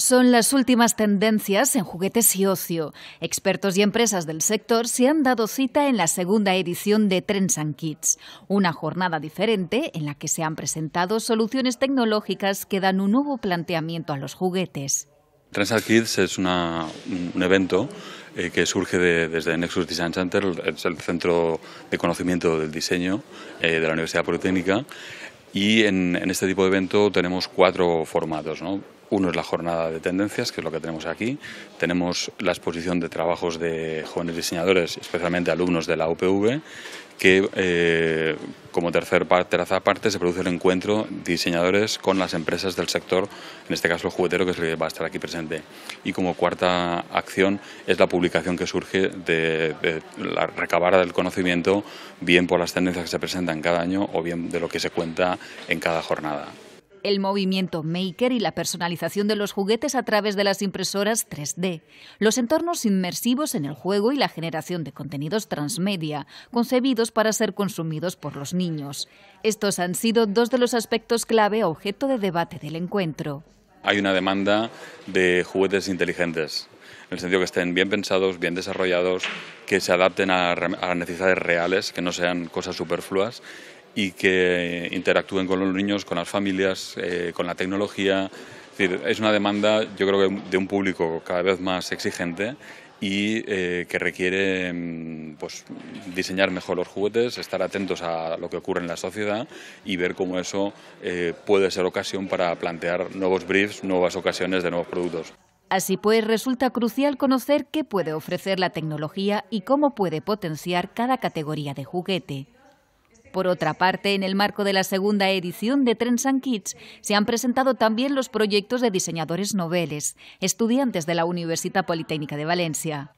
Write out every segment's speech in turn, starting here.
son las últimas tendencias en juguetes y ocio. Expertos y empresas del sector se han dado cita en la segunda edición de Trends and Kids, una jornada diferente en la que se han presentado soluciones tecnológicas que dan un nuevo planteamiento a los juguetes. Trends and Kids es un evento eh, que surge desde Nexus Design Center, es el centro de conocimiento del diseño eh, de la Universidad Politécnica. Y en, en, este tipo de evento tenemos cuatro formatos. ¿no? Uno es la jornada de tendencias, que es lo que tenemos aquí. Tenemos la exposición de trabajos de jóvenes diseñadores, especialmente alumnos de la UPV, que eh, como tercer tercera parte se produce el encuentro diseñadores con las empresas del sector, en este caso el juguetero, que es el que va a estar aquí presente. Y como cuarta acción es la publicación que surge de la recabada del conocimiento, bien por las tendencias que se presentan cada año o bien de lo que se cuenta en cada jornada el movimiento maker y la personalización de los juguetes a través de las impresoras 3D, los entornos inmersivos en el juego y la generación de contenidos transmedia, concebidos para ser consumidos por los niños. Estos han sido dos de los aspectos clave objeto de debate del encuentro. Hay una demanda de juguetes inteligentes, en el sentido que estén bien pensados, bien desarrollados, que se adapten a, las necesidades reales, que no sean cosas superfluas y que eh, interactúen con los niños, con las familias, eh, con la tecnología. Es, decir, es una demanda, yo creo que de un público cada vez más exigente y eh, que requiere mm, pues, diseñar mejor los juguetes, estar atentos a lo que ocurre en la sociedad y ver cómo eso puede ser ocasión para plantear nuevos briefs, nuevas ocasiones de nuevos productos. Así pues, resulta crucial conocer qué puede ofrecer la tecnología y cómo puede potenciar cada categoría de juguete. Por otra parte, en el marco de la segunda edición de Tren and Kids, se han presentado también los proyectos de diseñadores noveles, estudiantes de la Universidad Politécnica de Valencia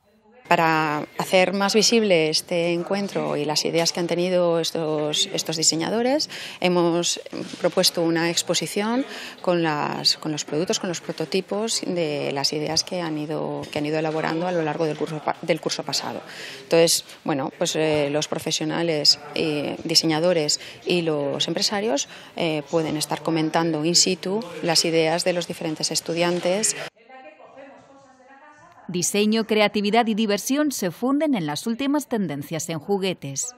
para hacer más visible este encuentro y las ideas que han tenido estos, diseñadores, hemos propuesto una exposición con, los productos, con los prototipos de las ideas que han ido, elaborando a lo largo del curso, del curso pasado. Entonces, bueno, pues eh, los profesionales, eh, diseñadores y los empresarios eh, pueden estar comentando in situ las ideas de los diferentes estudiantes. Diseño, creatividad y diversión se funden en las últimas tendencias en juguetes.